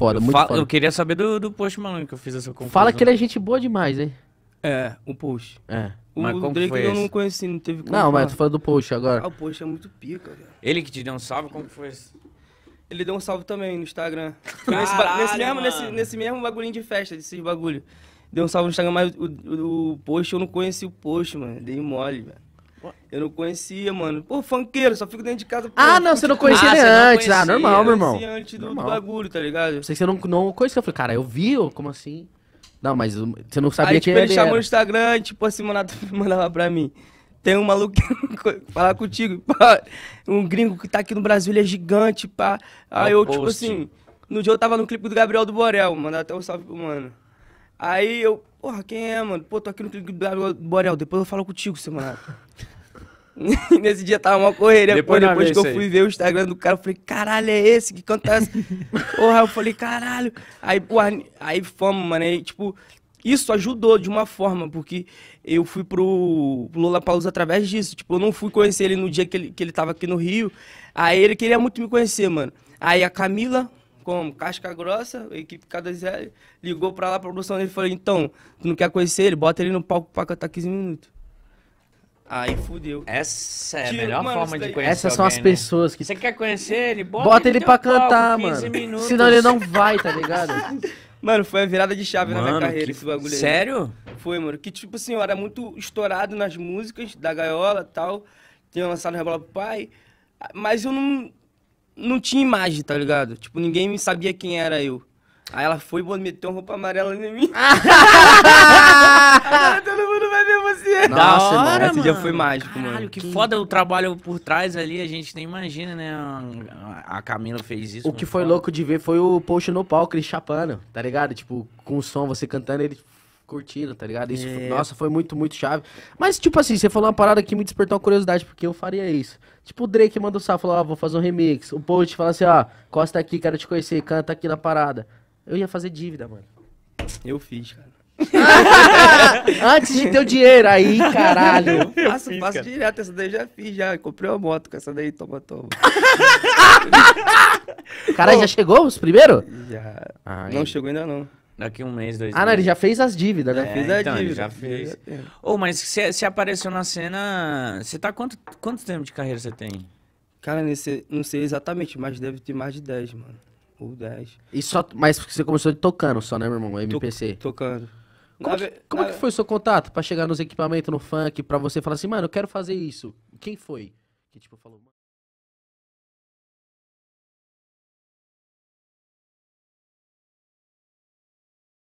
foda, muito foda. Eu queria saber do, do Post Malone que eu fiz essa confusão. Fala que ele é gente boa demais, hein? É, o Post. É. O mas como Drake foi eu esse? não conheci, não teve como Não, falar. mas tu falou do Post agora. Ah, o Post é muito pica, cara. Ele que te deu um salve, como que foi esse? Ele deu um salve também no Instagram. Foi nesse, nesse, mesmo, nesse, nesse mesmo bagulhinho de festa, desses bagulho. Deu um salve no Instagram, mas o, o, o post, eu não conheci o post, mano. Dei mole, velho. Eu não conhecia, mano. Pô, funkeiro, só fico dentro de casa. ah, não, você não ah, conhecia ah, ele antes. Conhecia, ah, normal, meu assim, irmão. antes do, normal. do bagulho, tá ligado? Eu sei que você não, não conhecia. Eu falei, cara, eu vi, como assim? Não, mas você não sabia Aí, tipo, quem ele, ele chamou no Instagram tipo, assim, mandava, mandava pra mim. Tem um maluco que falar contigo. Pá, um gringo que tá aqui no Brasil, ele é gigante, pá. Aí eu, post. tipo assim, no dia eu tava no clipe do Gabriel do Borel. Mandar até um salve pro mano. Aí eu, porra, quem é, mano? Pô, tô aqui no clube do Borel, depois eu falo contigo, semana. Nesse dia tava uma correria, depois, depois que eu fui aí. ver o Instagram do cara, eu falei, caralho, é esse? Que canta é porra, eu falei, caralho. Aí, porra, aí fomos, mano, aí, tipo, isso ajudou de uma forma, porque eu fui pro, Lula Palusa através disso. Tipo, eu não fui conhecer ele no dia que ele, que ele tava aqui no Rio. Aí ele queria muito me conhecer, mano. Aí a Camila, como Casca Grossa, a equipe K2L, ligou pra lá pra produção dele e falou: então, tu não quer conhecer ele? Bota ele no palco pra cantar 15 minutos. Aí fudeu. Essa é a Tiro, melhor mano, forma de conhecer. Essas são alguém, as né? pessoas né? que. Você quer conhecer ele? Bota, bota ele, ele pra cantar, palco, mano. Minutos. Senão ele não vai, tá ligado? mano, foi a virada de chave mano, na minha carreira que... esse bagulho aí. Sério? Foi, mano. Que tipo assim, eu era muito estourado nas músicas da gaiola e tal. Tinha lançado Rebola pro Pai. Mas eu não não tinha imagem, tá ligado? Tipo, ninguém sabia quem era eu. Aí ela foi e meteu uma roupa amarela em mim. Agora todo mundo vai ver você. Nossa, hora, mano. Esse dia foi mágico, Caralho, mano. que, que foda o trabalho por trás ali, a gente nem imagina, né? A Camila fez isso. O que é foi foda. louco de ver foi o post no palco, ele chapando, tá ligado? Tipo, com o som, você cantando, ele curtindo, tá ligado? Isso, é. nossa, foi muito, muito chave. Mas, tipo assim, você falou uma parada que me despertou uma curiosidade, porque eu faria isso. Tipo, o Drake manda o safo, falou, ó, ah, vou fazer um remix. O Post fala assim, ó, ah, Costa aqui, quero te conhecer, canta aqui na parada. Eu ia fazer dívida, mano. Eu fiz, cara. Antes de ter o dinheiro aí, caralho. Eu faço, fiz, cara. direto, essa daí já fiz, já. Comprei uma moto com essa daí, toma, toma. Caralho, já chegou os primeiros? Já. não chegou ainda não. Daqui um mês, dois Ah, não, ele já fez as dívidas, né? É, fez a então, dívida. ele já fez. Ô, mas se, apareceu na cena. Você tá quanto, quanto tempo de carreira você tem? Cara, nesse, não sei exatamente, mas deve ter mais de 10, mano. Ou 10. E só, mas você começou tocando só, né, meu irmão? MPC. To, tocando. Como, na, como na... que foi o seu contato para chegar nos equipamentos, no funk, para você falar assim, mano, eu quero fazer isso? Quem foi? Que tipo falou,